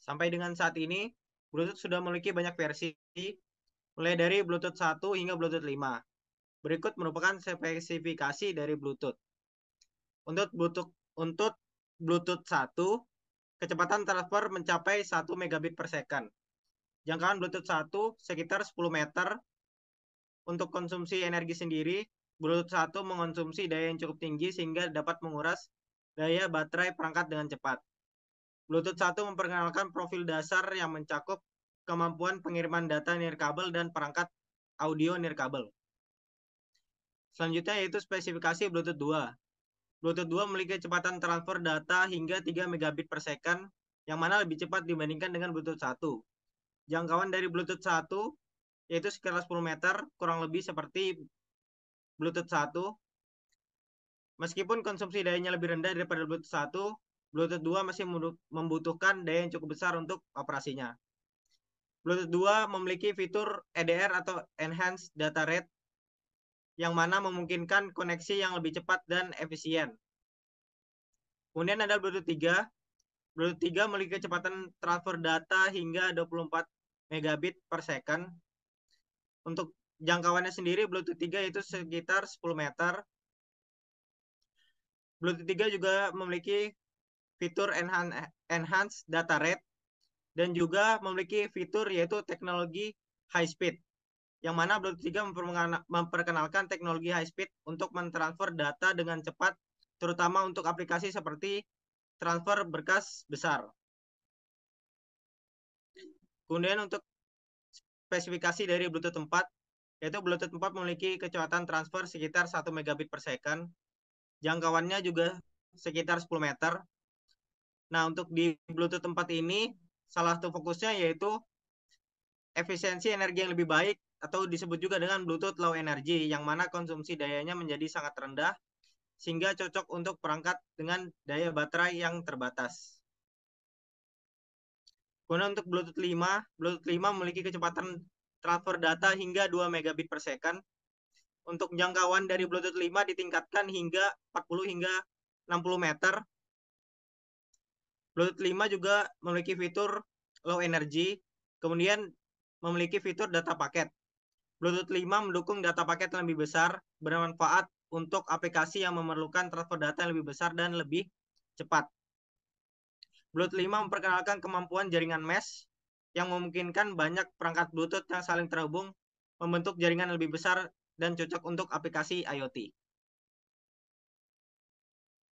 Sampai dengan saat ini, Bluetooth sudah memiliki banyak versi, mulai dari Bluetooth 1 hingga Bluetooth 5. Berikut merupakan spesifikasi dari Bluetooth. Untuk Bluetooth, untuk Bluetooth 1, kecepatan transfer mencapai 1 megabit per second. Jangkauan Bluetooth 1 sekitar 10 meter. Untuk konsumsi energi sendiri, Bluetooth 1 mengonsumsi daya yang cukup tinggi sehingga dapat menguras daya baterai perangkat dengan cepat. Bluetooth 1 memperkenalkan profil dasar yang mencakup kemampuan pengiriman data nirkabel dan perangkat audio nirkabel. Selanjutnya yaitu spesifikasi Bluetooth 2. Bluetooth 2 memiliki kecepatan transfer data hingga 3 megabit per second yang mana lebih cepat dibandingkan dengan Bluetooth 1. Jangkauan dari Bluetooth 1 yaitu sekitar 10 meter, kurang lebih seperti Bluetooth 1. Meskipun konsumsi dayanya lebih rendah daripada Bluetooth 1, Bluetooth 2 masih membutuhkan daya yang cukup besar untuk operasinya. Bluetooth 2 memiliki fitur EDR atau Enhanced Data Rate yang mana memungkinkan koneksi yang lebih cepat dan efisien. Kemudian ada Bluetooth 3. Bluetooth 3 memiliki kecepatan transfer data hingga 24 megabit per second. Untuk jangkauannya sendiri Bluetooth 3 itu sekitar 10 meter. Bluetooth 3 juga memiliki fitur enhance, enhance data rate, dan juga memiliki fitur yaitu teknologi high speed, yang mana Bluetooth 3 memperkenalkan teknologi high speed untuk mentransfer data dengan cepat, terutama untuk aplikasi seperti transfer berkas besar. Kemudian untuk spesifikasi dari Bluetooth 4, yaitu Bluetooth 4 memiliki kecepatan transfer sekitar 1 megabit per second. Jangkauannya juga sekitar 10 meter Nah, untuk di Bluetooth 4 ini, salah satu fokusnya yaitu efisiensi energi yang lebih baik atau disebut juga dengan Bluetooth low energy yang mana konsumsi dayanya menjadi sangat rendah sehingga cocok untuk perangkat dengan daya baterai yang terbatas. Kemudian untuk Bluetooth 5, Bluetooth 5 memiliki kecepatan transfer data hingga 2 megabit per second. Untuk jangkauan dari Bluetooth 5 ditingkatkan hingga 40 hingga 60 meter Bluetooth 5 juga memiliki fitur low energy, kemudian memiliki fitur data paket. Bluetooth 5 mendukung data paket lebih besar, bermanfaat untuk aplikasi yang memerlukan transfer data yang lebih besar dan lebih cepat. Bluetooth 5 memperkenalkan kemampuan jaringan mesh yang memungkinkan banyak perangkat Bluetooth yang saling terhubung membentuk jaringan lebih besar dan cocok untuk aplikasi IoT.